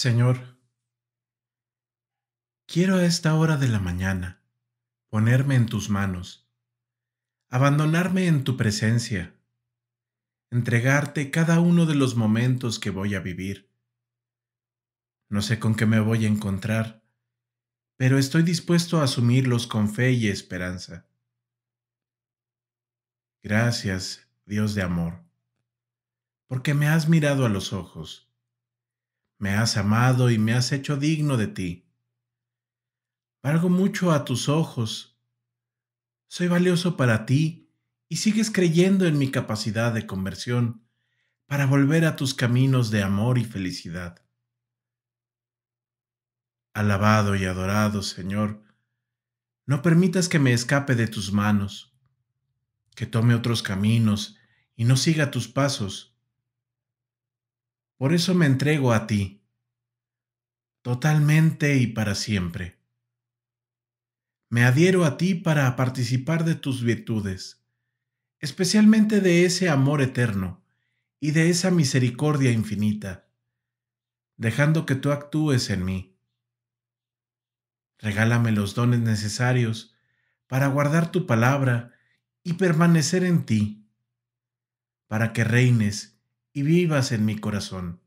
Señor, quiero a esta hora de la mañana ponerme en tus manos, abandonarme en tu presencia, entregarte cada uno de los momentos que voy a vivir. No sé con qué me voy a encontrar, pero estoy dispuesto a asumirlos con fe y esperanza. Gracias, Dios de amor, porque me has mirado a los ojos me has amado y me has hecho digno de ti. Valgo mucho a tus ojos. Soy valioso para ti y sigues creyendo en mi capacidad de conversión para volver a tus caminos de amor y felicidad. Alabado y adorado Señor, no permitas que me escape de tus manos, que tome otros caminos y no siga tus pasos por eso me entrego a ti, totalmente y para siempre. Me adhiero a ti para participar de tus virtudes, especialmente de ese amor eterno y de esa misericordia infinita, dejando que tú actúes en mí. Regálame los dones necesarios para guardar tu palabra y permanecer en ti, para que reines y vivas en mi corazón.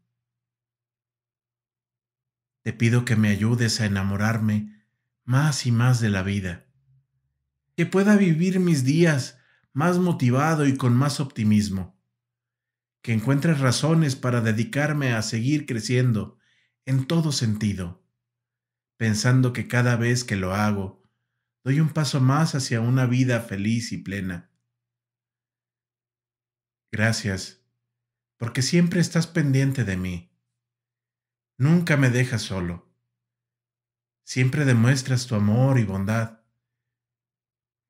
Te pido que me ayudes a enamorarme más y más de la vida, que pueda vivir mis días más motivado y con más optimismo, que encuentres razones para dedicarme a seguir creciendo en todo sentido, pensando que cada vez que lo hago, doy un paso más hacia una vida feliz y plena. Gracias porque siempre estás pendiente de mí. Nunca me dejas solo. Siempre demuestras tu amor y bondad.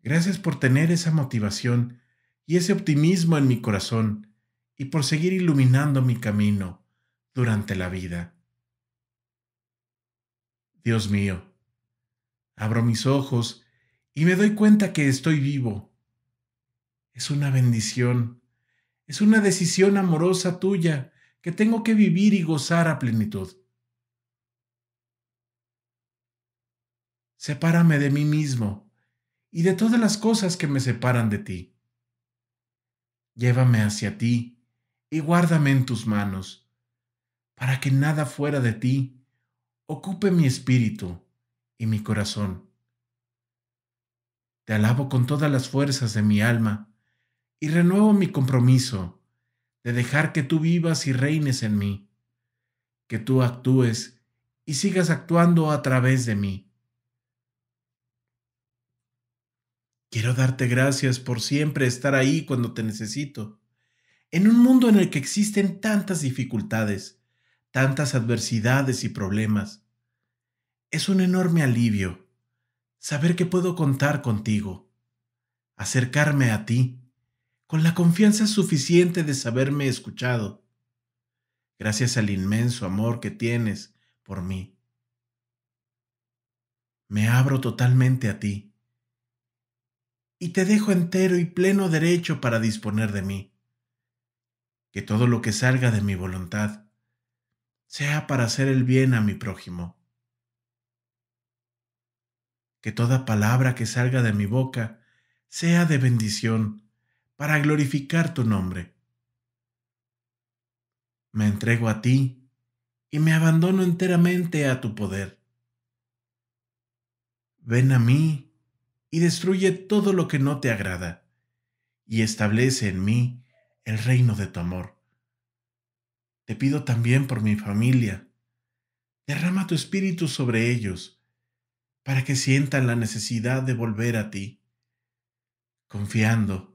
Gracias por tener esa motivación y ese optimismo en mi corazón y por seguir iluminando mi camino durante la vida. Dios mío, abro mis ojos y me doy cuenta que estoy vivo. Es una bendición es una decisión amorosa tuya que tengo que vivir y gozar a plenitud. Sepárame de mí mismo y de todas las cosas que me separan de ti. Llévame hacia ti y guárdame en tus manos, para que nada fuera de ti ocupe mi espíritu y mi corazón. Te alabo con todas las fuerzas de mi alma y renuevo mi compromiso de dejar que tú vivas y reines en mí, que tú actúes y sigas actuando a través de mí. Quiero darte gracias por siempre estar ahí cuando te necesito. En un mundo en el que existen tantas dificultades, tantas adversidades y problemas, es un enorme alivio saber que puedo contar contigo, acercarme a ti con la confianza suficiente de saberme escuchado, gracias al inmenso amor que tienes por mí. Me abro totalmente a ti y te dejo entero y pleno derecho para disponer de mí. Que todo lo que salga de mi voluntad sea para hacer el bien a mi prójimo. Que toda palabra que salga de mi boca sea de bendición para glorificar tu nombre. Me entrego a ti y me abandono enteramente a tu poder. Ven a mí y destruye todo lo que no te agrada, y establece en mí el reino de tu amor. Te pido también por mi familia. Derrama tu espíritu sobre ellos, para que sientan la necesidad de volver a ti, confiando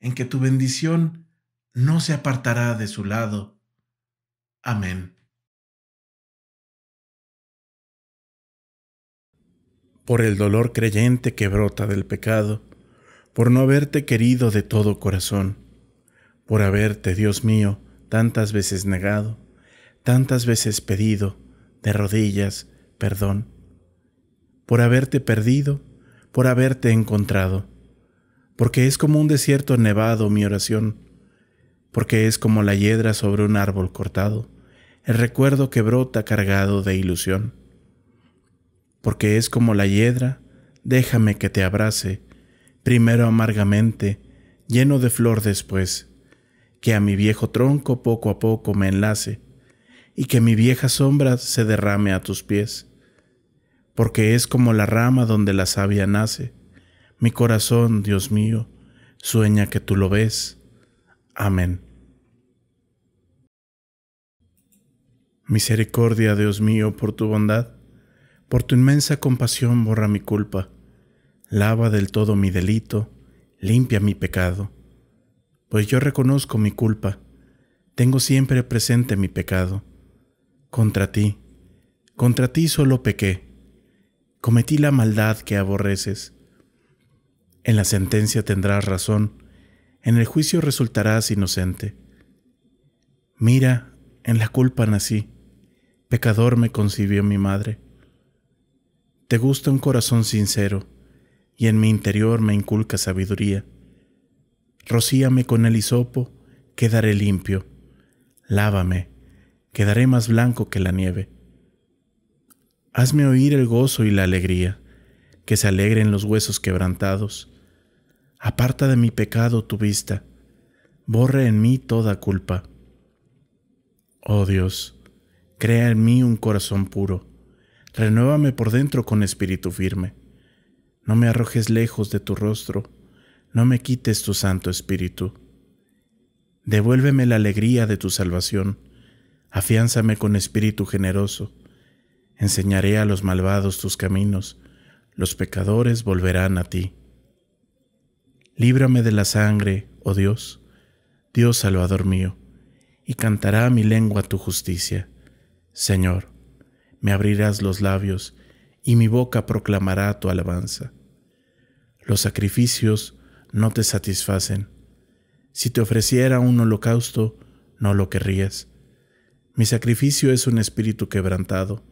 en que tu bendición no se apartará de su lado. Amén. Por el dolor creyente que brota del pecado, por no haberte querido de todo corazón, por haberte, Dios mío, tantas veces negado, tantas veces pedido, de rodillas, perdón, por haberte perdido, por haberte encontrado porque es como un desierto nevado mi oración, porque es como la hiedra sobre un árbol cortado, el recuerdo que brota cargado de ilusión, porque es como la hiedra, déjame que te abrace, primero amargamente, lleno de flor después, que a mi viejo tronco poco a poco me enlace, y que mi vieja sombra se derrame a tus pies, porque es como la rama donde la savia nace, mi corazón, Dios mío, sueña que tú lo ves. Amén. Misericordia, Dios mío, por tu bondad, por tu inmensa compasión borra mi culpa, lava del todo mi delito, limpia mi pecado, pues yo reconozco mi culpa, tengo siempre presente mi pecado. Contra ti, contra ti solo pequé, cometí la maldad que aborreces en la sentencia tendrás razón, en el juicio resultarás inocente. Mira, en la culpa nací, pecador me concibió mi madre. Te gusta un corazón sincero, y en mi interior me inculca sabiduría. Rocíame con el hisopo, quedaré limpio. Lávame, quedaré más blanco que la nieve. Hazme oír el gozo y la alegría que se alegren los huesos quebrantados. Aparta de mi pecado tu vista, borre en mí toda culpa. Oh Dios, crea en mí un corazón puro, renuévame por dentro con espíritu firme. No me arrojes lejos de tu rostro, no me quites tu santo espíritu. Devuélveme la alegría de tu salvación, afiánzame con espíritu generoso. Enseñaré a los malvados tus caminos, los pecadores volverán a ti. Líbrame de la sangre, oh Dios, Dios Salvador mío, y cantará mi lengua tu justicia. Señor, me abrirás los labios, y mi boca proclamará tu alabanza. Los sacrificios no te satisfacen. Si te ofreciera un holocausto, no lo querrías. Mi sacrificio es un espíritu quebrantado,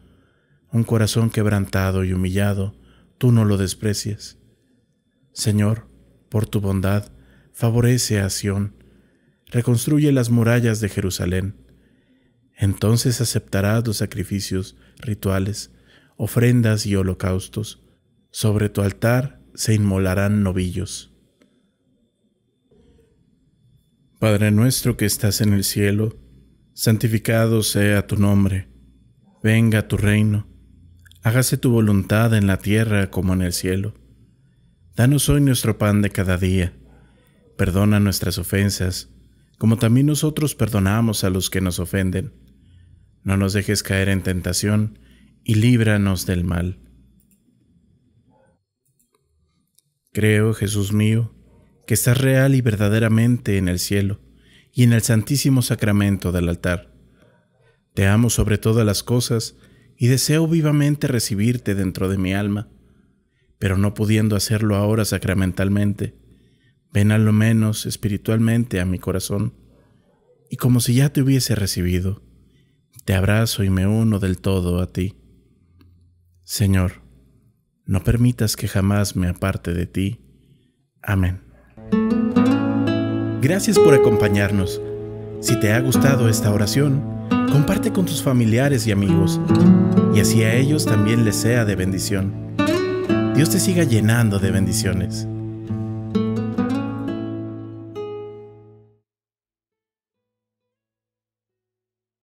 un corazón quebrantado y humillado tú no lo desprecias. Señor, por tu bondad, favorece a Sión, reconstruye las murallas de Jerusalén. Entonces aceptarás los sacrificios, rituales, ofrendas y holocaustos. Sobre tu altar se inmolarán novillos. Padre nuestro que estás en el cielo, santificado sea tu nombre, venga tu reino hágase tu voluntad en la tierra como en el cielo. Danos hoy nuestro pan de cada día. Perdona nuestras ofensas, como también nosotros perdonamos a los que nos ofenden. No nos dejes caer en tentación, y líbranos del mal. Creo, Jesús mío, que estás real y verdaderamente en el cielo y en el santísimo sacramento del altar. Te amo sobre todas las cosas y deseo vivamente recibirte dentro de mi alma, pero no pudiendo hacerlo ahora sacramentalmente, ven a lo menos espiritualmente a mi corazón, y como si ya te hubiese recibido, te abrazo y me uno del todo a ti. Señor, no permitas que jamás me aparte de ti. Amén. Gracias por acompañarnos. Si te ha gustado esta oración, Comparte con tus familiares y amigos, y así a ellos también les sea de bendición. Dios te siga llenando de bendiciones.